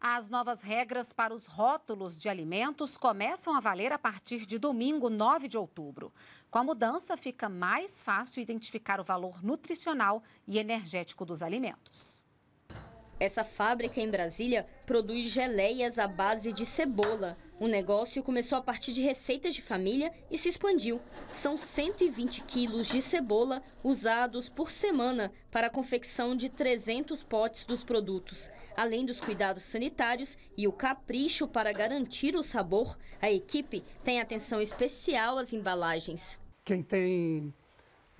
As novas regras para os rótulos de alimentos começam a valer a partir de domingo, 9 de outubro. Com a mudança, fica mais fácil identificar o valor nutricional e energético dos alimentos. Essa fábrica em Brasília produz geleias à base de cebola. O negócio começou a partir de receitas de família e se expandiu. São 120 quilos de cebola usados por semana para a confecção de 300 potes dos produtos. Além dos cuidados sanitários e o capricho para garantir o sabor, a equipe tem atenção especial às embalagens. Quem tem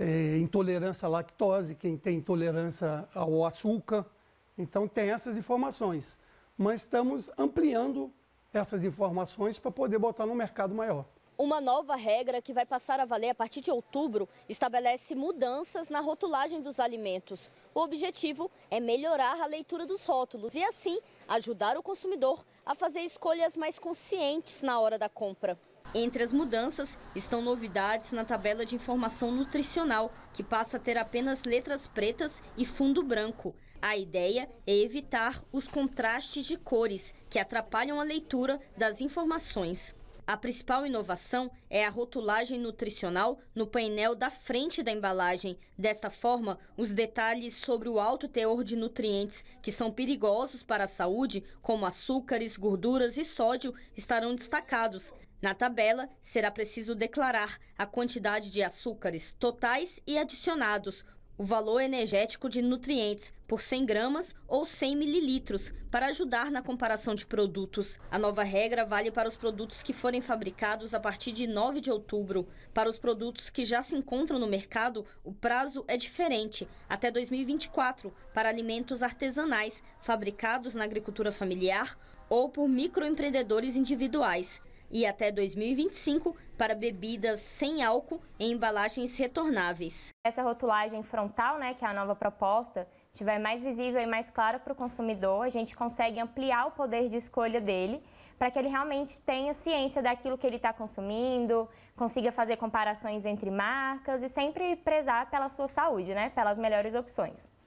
é, intolerância à lactose, quem tem intolerância ao açúcar, então tem essas informações. Mas estamos ampliando essas informações para poder botar no mercado maior. Uma nova regra que vai passar a valer a partir de outubro estabelece mudanças na rotulagem dos alimentos. O objetivo é melhorar a leitura dos rótulos e, assim, ajudar o consumidor a fazer escolhas mais conscientes na hora da compra. Entre as mudanças estão novidades na tabela de informação nutricional, que passa a ter apenas letras pretas e fundo branco. A ideia é evitar os contrastes de cores que atrapalham a leitura das informações. A principal inovação é a rotulagem nutricional no painel da frente da embalagem. Desta forma, os detalhes sobre o alto teor de nutrientes que são perigosos para a saúde, como açúcares, gorduras e sódio, estarão destacados. Na tabela, será preciso declarar a quantidade de açúcares totais e adicionados, o valor energético de nutrientes por 100 gramas ou 100 mililitros para ajudar na comparação de produtos. A nova regra vale para os produtos que forem fabricados a partir de 9 de outubro. Para os produtos que já se encontram no mercado, o prazo é diferente, até 2024, para alimentos artesanais fabricados na agricultura familiar ou por microempreendedores individuais e até 2025 para bebidas sem álcool em embalagens retornáveis. Essa rotulagem frontal, né, que é a nova proposta, estiver mais visível e mais clara para o consumidor, a gente consegue ampliar o poder de escolha dele para que ele realmente tenha ciência daquilo que ele está consumindo, consiga fazer comparações entre marcas e sempre prezar pela sua saúde, né? Pelas melhores opções.